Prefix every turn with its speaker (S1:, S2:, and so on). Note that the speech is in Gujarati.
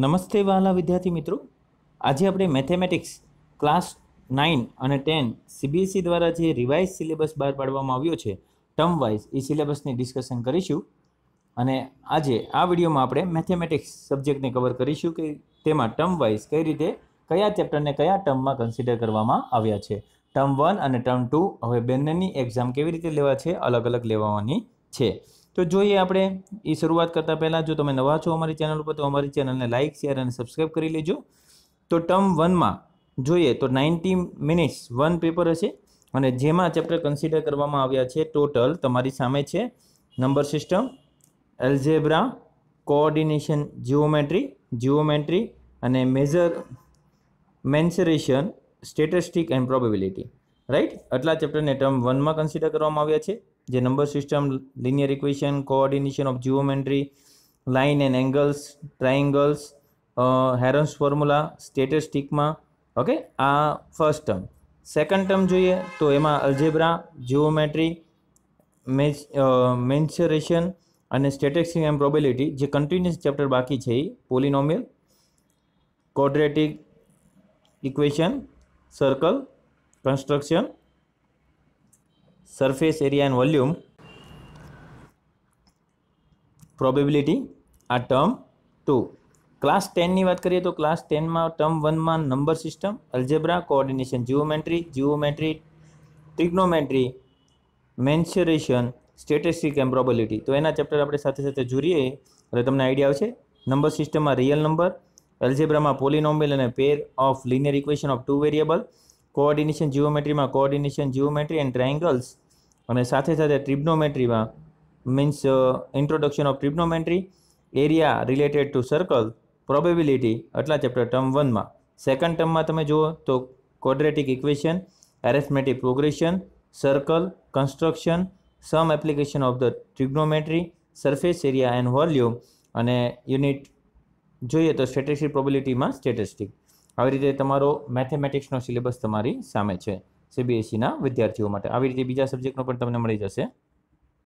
S1: નમસ્તે વહાલા વિદ્યાર્થી મિત્રો આજે આપણે મેથેમેટિક્સ ક્લાસ નાઇન અને ટેન સીબીએસઈ e દ્વારા જે રિવાઇઝ સિલેબસ બહાર પાડવામાં આવ્યો છે ટર્મ વાઇઝ એ સિલેબસની ડિસ્કશન કરીશું અને આજે આ વિડીયોમાં આપણે મેથેમેટિક્સ સબ્જેક્ટને કવર કરીશું કે તેમાં ટર્મ વાઇઝ કઈ રીતે કયા ચેપ્ટરને કયા ટર્મમાં કન્સિડર કરવામાં આવ્યા છે ટર્મ વન અને ટર્મ ટુ હવે બંનેની એક્ઝામ કેવી રીતે લેવા છે અલગ અલગ લેવાની છે તો જોઈએ આપણે એ શરૂઆત કરતાં પહેલાં જો તમે નવા છો અમારી ચેનલ ઉપર તો અમારી ચેનલને લાઇક શેર અને સબસ્ક્રાઈબ કરી લેજો તો ટર્મ વનમાં જોઈએ તો નાઇન્ટી મિનિટ્સ વન પેપર હશે અને જેમાં ચેપ્ટર કન્સિડર કરવામાં આવ્યા છે ટોટલ તમારી સામે છે number system algebra coordination geometry geometry અને major mensuration statistic and probability right આટલા ચેપ્ટરને ટર્મ વનમાં કન્સિડર કરવામાં આવ્યા છે જે number system linear equation coordination of geometry line and angles triangles Heron's formula સ્ટેટિસ્ટિકમાં ઓકે આ ફર્સ્ટ ટર્મ સેકન્ડ ટર્મ જોઈએ તો એમાં અલ્જેબ્રા જીઓમેટ્રી મેચ મેન્સરેશન અને સ્ટેટિસ્ટિક એન્ડ પ્રોબેલિટી જે કન્ટિન્યુઅસ ચેપ્ટર બાકી છે એ polynomial quadratic equation circle construction surface area and volume probability આ ટર્મ ટુ ક્લાસ ટેનની વાત કરીએ તો ક્લાસ ટેનમાં ટર્મ વનમાં number system algebra coordination geometry geometry trigonometry mensuration statistic and probability તો એના ચેપ્ટર આપણે સાથે સાથે જોઈએ એટલે તમને આઈડિયા આવશે નંબર સિસ્ટમમાં રિયલ નંબર અલ્જેબ્રામાં પોલિનોમિલ અને pair of linear equation of two variable coordination જીઓમેટ્રીમાં કોઓર્ડિનેશન જીઓમેટ્રી એન્ડ ટ્રાયંગલ્સ અને સાથે સાથે ટ્રિબ્નોમેટ્રીમાં means introduction of trigonometry area related to circle probability આટલા ચેપ્ટર ટર્મ વનમાં સેકન્ડ ટર્મમાં તમે જુઓ તો quadratic equation arithmetic progression circle construction some application of the trigonometry surface area and volume અને યુનિટ જોઈએ તો સ્ટેટિસ્ટિક પ્રોબિલિટીમાં સ્ટેટિસ્ટિક આવી રીતે તમારો મેથેમેટિક્સનો સિલેબસ તમારી સામે છે સીબીએસસીના વિદ્યાર્થીઓ માટે આવી રીતે બીજા સબ્જેક્ટનો પણ તમને મળી જશે